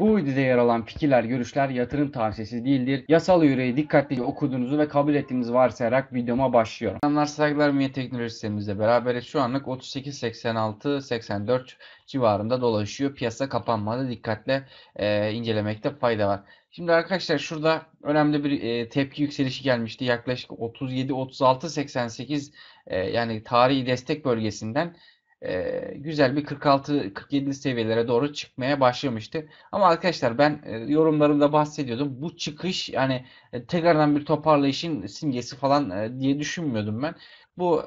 Bu videoda yer alan fikirler, görüşler yatırım tavsiyesi değildir. Yasal yüreği dikkatlice okuduğunuzu ve kabul ettiğinizi varsayarak videoma başlıyorum. Selamlar saygılar Miye Teknoloji sistemimizle beraberiz. Şu anlık 38.86-84 civarında dolaşıyor. Piyasa kapanmadı, dikkatle e, incelemekte fayda var. Şimdi arkadaşlar şurada önemli bir e, tepki yükselişi gelmişti. Yaklaşık 37-36-88 e, yani tarihi destek bölgesinden e, güzel bir 46-47 seviyelere doğru çıkmaya başlamıştı. Ama arkadaşlar ben e, yorumlarımda bahsediyordum. Bu çıkış yani e, tekrardan bir toparlayışın simgesi falan e, diye düşünmüyordum ben. Bu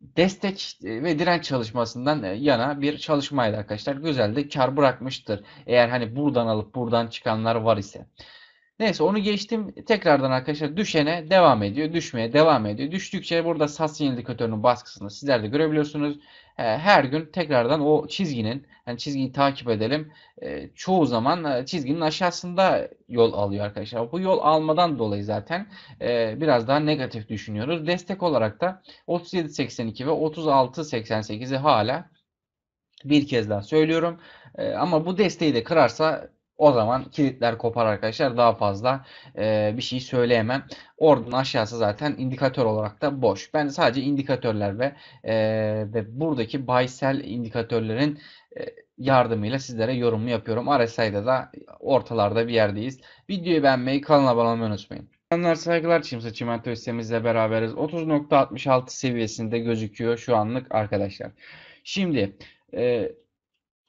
destek ve direnç çalışmasından yana bir çalışmaydı arkadaşlar. Güzel de kar bırakmıştır. Eğer hani buradan alıp buradan çıkanlar var ise. Neyse onu geçtim. Tekrardan arkadaşlar düşene devam ediyor. Düşmeye devam ediyor. Düştükçe burada sat indikatörünün baskısını sizler de görebiliyorsunuz. Ee, her gün tekrardan o çizginin yani çizgiyi takip edelim. Ee, çoğu zaman e, çizginin aşağısında yol alıyor arkadaşlar. Bu yol almadan dolayı zaten e, biraz daha negatif düşünüyoruz. Destek olarak da 37.82 ve 36.88'i hala bir kez daha söylüyorum. Ee, ama bu desteği de kırarsa o zaman kilitler kopar arkadaşlar. Daha fazla e, bir şey söyleyemem. Oradan aşağısı zaten indikatör olarak da boş. Ben sadece indikatörler ve e, ve buradaki baysel indikatörlerin e, yardımıyla sizlere yorumu yapıyorum. RSI'da da ortalarda bir yerdeyiz. Videoyu beğenmeyi, kanala abone olmayı unutmayın. Selamlar saygılar Çimsa Çimento listemizle beraberiz. 30.66 seviyesinde gözüküyor şu anlık arkadaşlar. Şimdi e,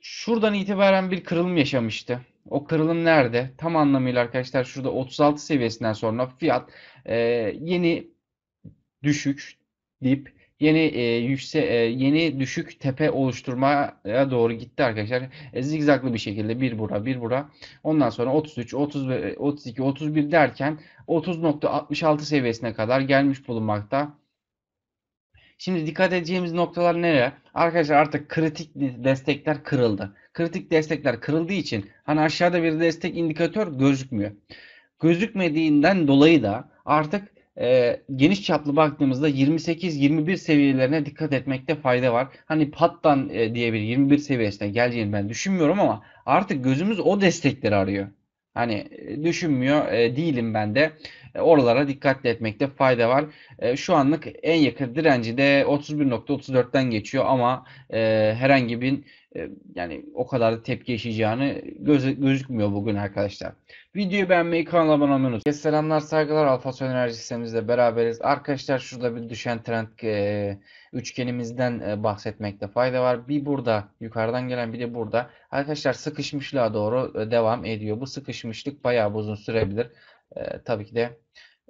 şuradan itibaren bir kırılım yaşamıştı. O kırılım nerede? Tam anlamıyla arkadaşlar şurada 36 seviyesinden sonra fiyat e, yeni düşük dip yeni e, yükse e, yeni düşük tepe oluşturmaya doğru gitti arkadaşlar. E, zigzaglı bir şekilde bir bura bir bura. Ondan sonra 33, 30 32, 31 derken 30.66 seviyesine kadar gelmiş bulunmakta. Şimdi dikkat edeceğimiz noktalar neler? Arkadaşlar artık kritik destekler kırıldı. Kritik destekler kırıldığı için hani aşağıda bir destek indikatör gözükmüyor. Gözükmediğinden dolayı da artık e, geniş çaplı baktığımızda 28-21 seviyelerine dikkat etmekte fayda var. Hani pattan e, diye bir 21 seviyesine geleceğini ben düşünmüyorum ama artık gözümüz o destekleri arıyor. Hani e, düşünmüyor e, değilim ben de. E, oralara dikkatli etmekte fayda var. E, şu anlık en yakın direnci de 31.34'ten geçiyor ama e, herhangi bir yani o kadar da tepki yaşayacağını göz, gözükmüyor bugün arkadaşlar. Videoyu beğenmeyi, kanala abone olmayı unutmayın. Selamlar, saygılar. Alfa Enerji sistemimizle beraberiz. Arkadaşlar şurada bir düşen trend e, üçgenimizden e, bahsetmekte fayda var. Bir burada yukarıdan gelen bir de burada. Arkadaşlar sıkışmışlığa doğru devam ediyor. Bu sıkışmışlık bayağı uzun sürebilir e, tabii ki de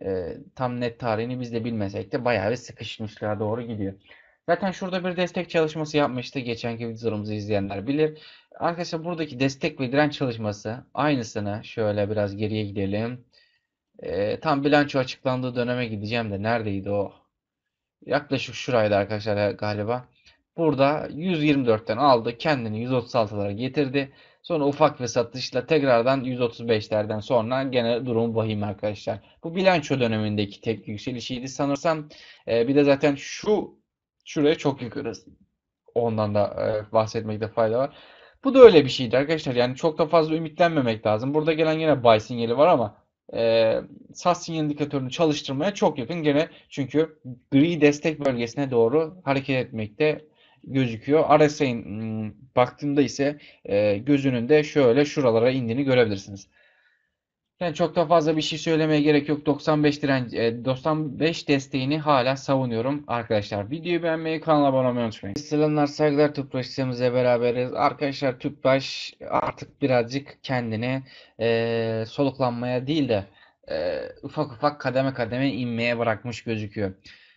e, tam net tarihini biz de bilmesek de bayağı bir sıkışmışlığa doğru gidiyor. Zaten şurada bir destek çalışması yapmıştı. Geçenki videolarımızı izleyenler bilir. Arkadaşlar buradaki destek ve direnç çalışması aynısını şöyle biraz geriye gidelim. E, tam bilanço açıklandığı döneme gideceğim de neredeydi o? Yaklaşık şuraydı arkadaşlar galiba. Burada 124'ten aldı. Kendini 136'lara getirdi. Sonra ufak ve satışla tekrardan 135'lerden sonra gene durum vahim arkadaşlar. Bu bilanço dönemindeki tek yükselişiydi sanırsam. E, bir de zaten şu şuraya çok yukarı. Ondan da e, bahsetmekte fayda var. Bu da öyle bir şeydi arkadaşlar. Yani çok da fazla ümitlenmemek lazım. Burada gelen yine buy sinyali var ama e, SAS sinyal indikatörünü çalıştırmaya çok yakın. Gene çünkü gri destek bölgesine doğru hareket etmekte gözüküyor. RSI'nin hmm, baktığında ise e, gözünün de şöyle şuralara indiğini görebilirsiniz. Yani çok da fazla bir şey söylemeye gerek yok. 95 direnci, 95 desteğini hala savunuyorum arkadaşlar. Videoyu beğenmeyi, kanala abone olmayı unutmayın. Selamlar, saygılar Tüpraş sistemimizle beraberiz. Arkadaşlar Tüpraş artık birazcık kendini e, soluklanmaya değil de e, ufak ufak kademe kademe inmeye bırakmış gözüküyor.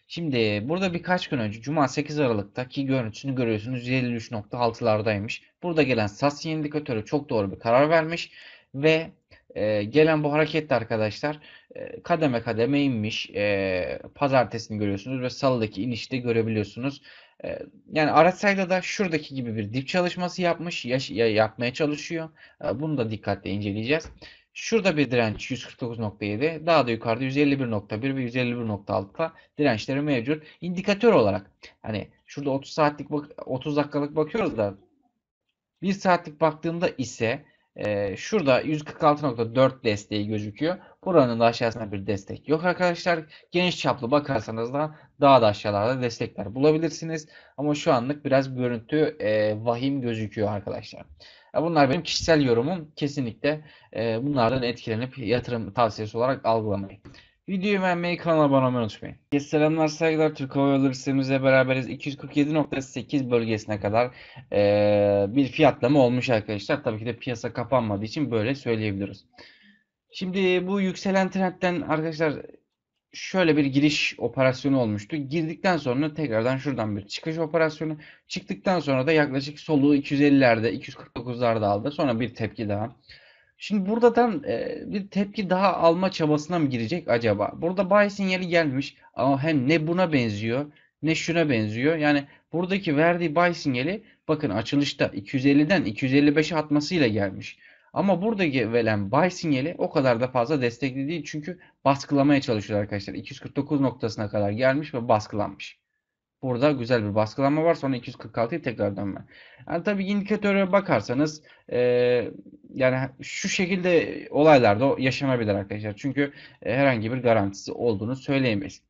Şimdi burada birkaç gün önce Cuma 8 Aralık'taki ki görüntüsünü görüyorsunuz 153.6'lardaymış. Burada gelen SAS indikatörü çok doğru bir karar vermiş ve e, gelen bu harekette arkadaşlar e, kademe kademe inmiş. E, pazartesini görüyorsunuz ve salıdaki inişte görebiliyorsunuz. E, yani Araçsay'da da şuradaki gibi bir dip çalışması yapmış. Yaş, ya, yapmaya çalışıyor. E, bunu da dikkatle inceleyeceğiz. Şurada bir direnç 149.7, daha da yukarıda 151.1 ve 151.6'da dirençleri mevcut. İndikatör olarak hani şurada 30 saatlik 30 dakikalık bakıyoruz da 1 saatlik baktığımda ise e, şurada 146.4 desteği gözüküyor. Buranın da aşağısında bir destek yok arkadaşlar. Geniş çaplı bakarsanız da daha da aşağılarda destekler bulabilirsiniz. Ama şu anlık biraz görüntü e, vahim gözüküyor arkadaşlar. Ya bunlar benim kişisel yorumum. Kesinlikle e, bunlardan etkilenip yatırım tavsiyesi olarak algılamayın. Videoyu beğenmeyi, kanala abone olmayı unutmayın. Selamlar, saygılar. Türk Hava Yolları sistemimizle beraberiz. 247.8 bölgesine kadar e, bir fiyatlama olmuş arkadaşlar. Tabii ki de piyasa kapanmadığı için böyle söyleyebiliriz. Şimdi bu yükselen trendten arkadaşlar şöyle bir giriş operasyonu olmuştu. Girdikten sonra tekrardan şuradan bir çıkış operasyonu. Çıktıktan sonra da yaklaşık soluğu 250'lerde, 249'larda aldı. Sonra bir tepki daha. Şimdi buradan e, bir tepki daha alma çabasına mı girecek acaba? Burada buy sinyali gelmiş ama hem ne buna benziyor ne şuna benziyor. Yani buradaki verdiği buy sinyali bakın açılışta 250'den 255'e atmasıyla gelmiş. Ama burada verilen buy sinyali o kadar da fazla destekli değil. Çünkü baskılamaya çalışıyor arkadaşlar. 249 noktasına kadar gelmiş ve baskılanmış. Burada güzel bir baskılanma var. Sonra 246'ya tekrar dönme. Yani tabi indikatöre bakarsanız e, yani şu şekilde olaylar da yaşanabilir arkadaşlar. Çünkü herhangi bir garantisi olduğunu söyleyemeyiz.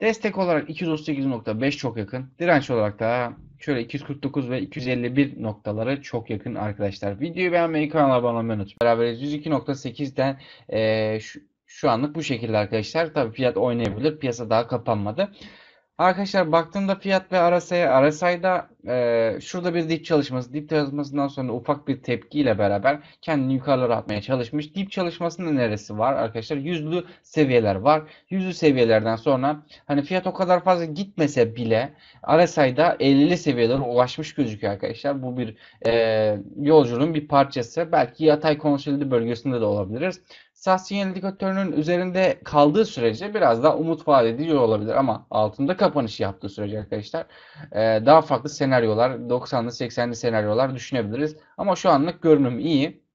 Destek olarak 238.5 çok yakın. Direnç olarak da şöyle 249 ve 251 noktaları çok yakın arkadaşlar. Videoyu beğenmeyi kanala abone olmayı unutmayın. Beraberiz 102.8'den e, şu, şu anlık bu şekilde arkadaşlar. Tabii fiyat oynayabilir. Piyasa daha kapanmadı. Arkadaşlar baktığımda fiyat ve RSI, RSI'da e, şurada bir dip çalışması, dip çalışmasından sonra ufak bir tepkiyle beraber kendini yukarılara atmaya çalışmış. Dip çalışmasının neresi var arkadaşlar? Yüzlü seviyeler var. Yüzlü seviyelerden sonra hani fiyat o kadar fazla gitmese bile RSI'da 50 seviyelere ulaşmış gözüküyor arkadaşlar. Bu bir e, yolculuğun bir parçası. Belki yatay konsolide bölgesinde de olabiliriz. Sassuolo indikatörünün üzerinde kaldığı sürece biraz daha umut vaat ediyor olabilir ama altında kapanış yaptığı sürece arkadaşlar e, daha farklı senaryolar 90'lı 80'li senaryolar düşünebiliriz. Ama şu anlık görünüm iyi.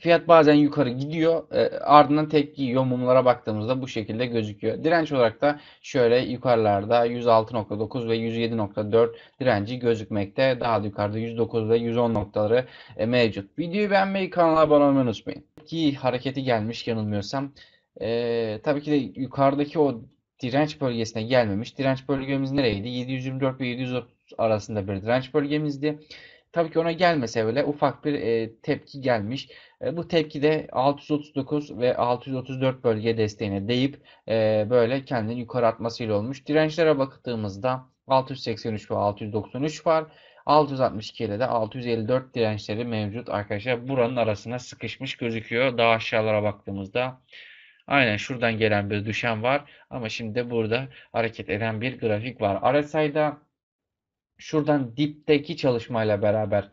Fiyat bazen yukarı gidiyor e, ardından tek yiyor mumlara baktığımızda bu şekilde gözüküyor. Direnç olarak da şöyle yukarılarda 106.9 ve 107.4 direnci gözükmekte. Daha da yukarıda 109 ve 110 noktaları e, mevcut. Videoyu beğenmeyi kanala abone olmayı unutmayın. Ki hareketi gelmiş yanılmıyorsam. E, tabii ki de yukarıdaki o direnç bölgesine gelmemiş. Direnç bölgemiz nereydi? 724 ve 730 arasında bir direnç bölgemizdi tabii ki ona gelmese bile ufak bir e, tepki gelmiş. E, bu tepki de 639 ve 634 bölge desteğine deyip e, böyle kendini yukarı atmasıyla olmuş. Dirençlere baktığımızda 683 ve 693 var. 662 ile de 654 dirençleri mevcut arkadaşlar. Buranın arasına sıkışmış gözüküyor. Daha aşağılara baktığımızda aynen şuradan gelen bir düşen var. Ama şimdi burada hareket eden bir grafik var. RSI'da şuradan dipteki çalışmayla beraber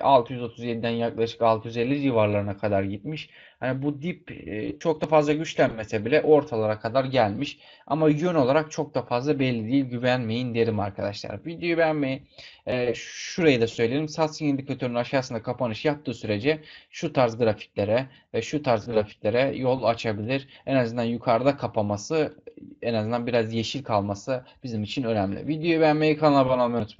637'den e, yaklaşık 650 civarlarına kadar gitmiş. Hani bu dip e, çok da fazla güçlenmese bile ortalara kadar gelmiş. Ama yön olarak çok da fazla belli değil. Güvenmeyin derim arkadaşlar. Videoyu beğenmeyi e, şurayı da söyleyelim. Satsin indikatörünün aşağısında kapanış yaptığı sürece şu tarz grafiklere şu tarz grafiklere yol açabilir. En azından yukarıda kapaması en azından biraz yeşil kalması bizim için önemli. Videoyu beğenmeyi kanala abone olmayı unutmayın.